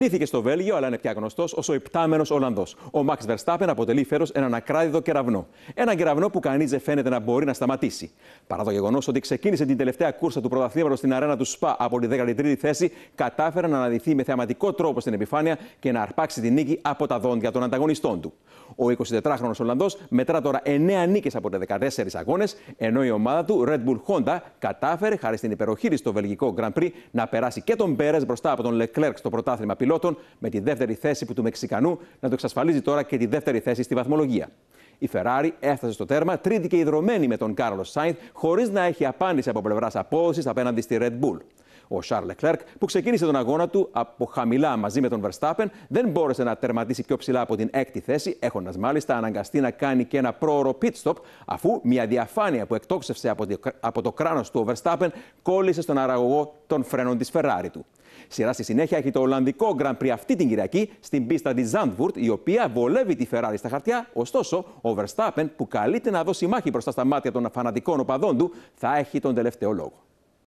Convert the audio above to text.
Γεννήθηκε στο Βέλγιο, αλλά είναι πια γνωστός ως ο υπτάμενος Ολλανδός. Ο Μαξ Verstappen αποτελεί φέρος έναν ακράδιδο κεραυνό. Έναν κεραυνό που κανεί δεν φαίνεται να μπορεί να σταματήσει. Παρά το γεγονός ότι ξεκίνησε την τελευταία κούρσα του πρωταθλήματος στην αρένα του ΣΠΑ από τη 13η θέση, κατάφερε να αναδυθεί με θεαματικό τρόπο στην επιφάνεια και να αρπάξει την νίκη από τα δόντια των ανταγωνιστών του. Ο 24χρονο Ολλανδός μετρά τώρα 9 νίκες από τα 14 αγώνες, ενώ η ομάδα του Red Bull Honda κατάφερε, χάρη στην υπεροχή στο βελγικό Grand Prix, να περάσει και τον Πέρε μπροστά από τον Leclerc στο πρωτάθλημα με τη δεύτερη θέση που του Μεξικανού να το εξασφαλίζει τώρα και τη δεύτερη θέση στη βαθμολογία. Η Ferrari έφτασε στο τέρμα, τρίτη και ιδρωμένη με τον Κάρλος Σάιντ χωρίς να έχει απάντηση από πλευράς απόδοσης απέναντι στη Red Bull. Ο Σάρλ Κλέρκ, που ξεκίνησε τον αγώνα του από χαμηλά μαζί με τον Verstappen, δεν μπόρεσε να τερματίσει πιο ψηλά από την έκτη θέση, έχοντας μάλιστα αναγκαστεί να κάνει και ένα πρόωρο pit stop, αφού μια διαφάνεια που εκτόξευσε από το κράνος του ο Verstappen κόλλησε στον αραγωγό των φρένων της Ferrari του. Σειρά στη συνέχεια έχει το Ολλανδικό Grand Prix αυτή την Κυριακή στην πίστα της Zandvoort, η οποία βολεύει τη Ferrari στα χαρτιά. Ωστόσο, ο Verstappen, που καλείται να δώσει μάχη μπροστά στα μάτια των φανατικών οπαδών του, θα έχει τον τελευταίο λόγο.